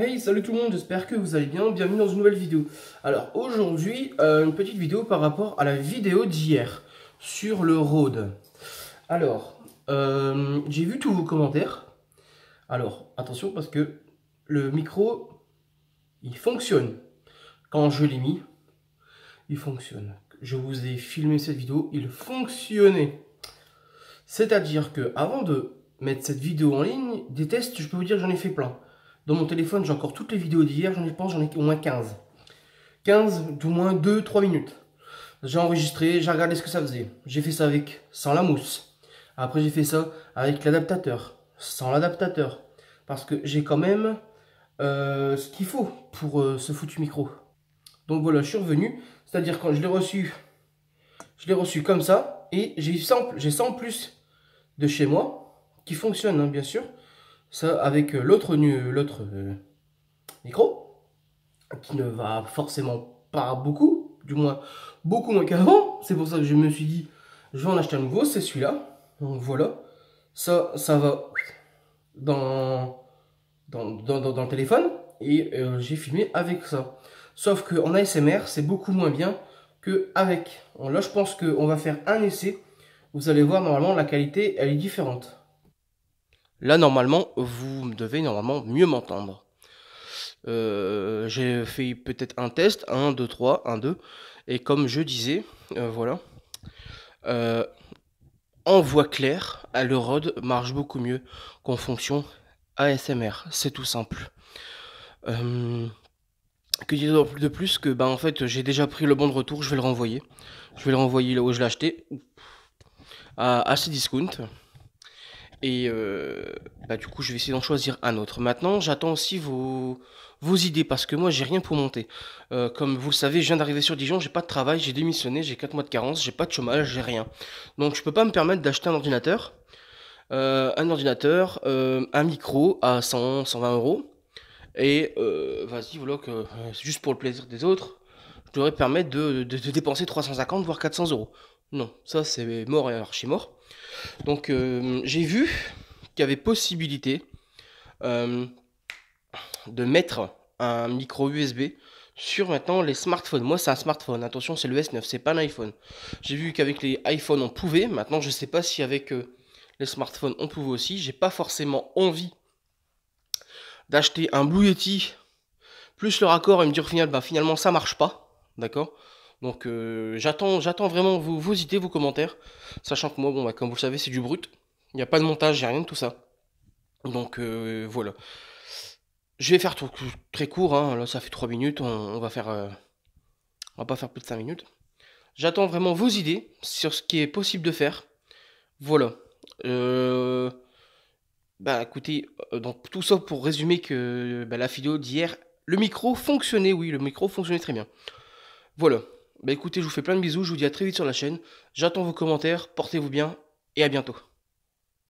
Hey, salut tout le monde, j'espère que vous allez bien, bienvenue dans une nouvelle vidéo. Alors aujourd'hui, euh, une petite vidéo par rapport à la vidéo d'hier sur le road. Alors, euh, j'ai vu tous vos commentaires. Alors, attention parce que le micro, il fonctionne. Quand je l'ai mis, il fonctionne. Je vous ai filmé cette vidéo, il fonctionnait. C'est-à-dire que avant de mettre cette vidéo en ligne, des tests, je peux vous dire j'en ai fait plein. Dans mon téléphone, j'ai encore toutes les vidéos d'hier, j'en ai, pense, j'en ai au moins 15. 15, d'au moins 2-3 minutes. J'ai enregistré, j'ai regardé ce que ça faisait. J'ai fait ça avec sans la mousse. Après, j'ai fait ça avec l'adaptateur, sans l'adaptateur. Parce que j'ai quand même euh, ce qu'il faut pour euh, ce foutu micro. Donc voilà, je suis revenu. C'est-à-dire quand je l'ai reçu, je l'ai reçu comme ça. Et j'ai 100 plus de chez moi, qui fonctionne hein, bien sûr ça avec euh, l'autre l'autre euh, micro qui ne va forcément pas beaucoup, du moins beaucoup moins qu'avant. C'est pour ça que je me suis dit je vais en acheter un nouveau, c'est celui-là. Donc voilà, ça ça va dans dans, dans, dans le téléphone et euh, j'ai filmé avec ça. Sauf que en ASMR c'est beaucoup moins bien que avec. Là je pense qu'on va faire un essai. Vous allez voir normalement la qualité elle est différente. Là, normalement, vous devez normalement mieux m'entendre. Euh, j'ai fait peut-être un test, 1, 2, 3, 1, 2. Et comme je disais, euh, voilà, euh, en voix claire, le RODE marche beaucoup mieux qu'en fonction ASMR. C'est tout simple. que dire de plus que, ben en fait, j'ai déjà pris le bon de retour, je vais le renvoyer. Je vais le renvoyer là où je l'ai acheté, à, à discount. Et euh, bah, du coup, je vais essayer d'en choisir un autre. Maintenant, j'attends aussi vos, vos idées parce que moi, j'ai rien pour monter. Euh, comme vous le savez, je viens d'arriver sur Dijon, j'ai pas de travail, j'ai démissionné, j'ai 4 mois de carence, j'ai pas de chômage, j'ai rien. Donc, je peux pas me permettre d'acheter un ordinateur, euh, un ordinateur, un micro à 100, 120 euros. Et vas-y, voilà que juste pour le plaisir des autres, je devrais permettre de, de, dépenser 350 voire 400 euros. Non, ça c'est mort et archi mort. Donc euh, j'ai vu qu'il y avait possibilité euh, de mettre un micro USB sur maintenant les smartphones. Moi c'est un smartphone, attention c'est le S9, c'est pas un iPhone. J'ai vu qu'avec les iPhones on pouvait, maintenant je sais pas si avec euh, les smartphones on pouvait aussi. J'ai pas forcément envie d'acheter un Blue Yeti plus le raccord et me dire final bah finalement ça marche pas, d'accord donc euh, j'attends, j'attends vraiment vos, idées, vos commentaires. Sachant que moi, bon, bah, comme vous le savez, c'est du brut. Il n'y a pas de montage, il a rien de tout ça. Donc euh, voilà. Je vais faire tout, très court, hein. là ça fait 3 minutes, on, va faire. Euh, on va pas faire plus de 5 minutes. J'attends vraiment vos idées sur ce qui est possible de faire. Voilà. bah écoutez, donc tout ça pour résumer que bah, la vidéo d'hier, le micro fonctionnait, oui, le micro fonctionnait très bien. Voilà. Bah écoutez, je vous fais plein de bisous, je vous dis à très vite sur la chaîne. J'attends vos commentaires, portez-vous bien et à bientôt.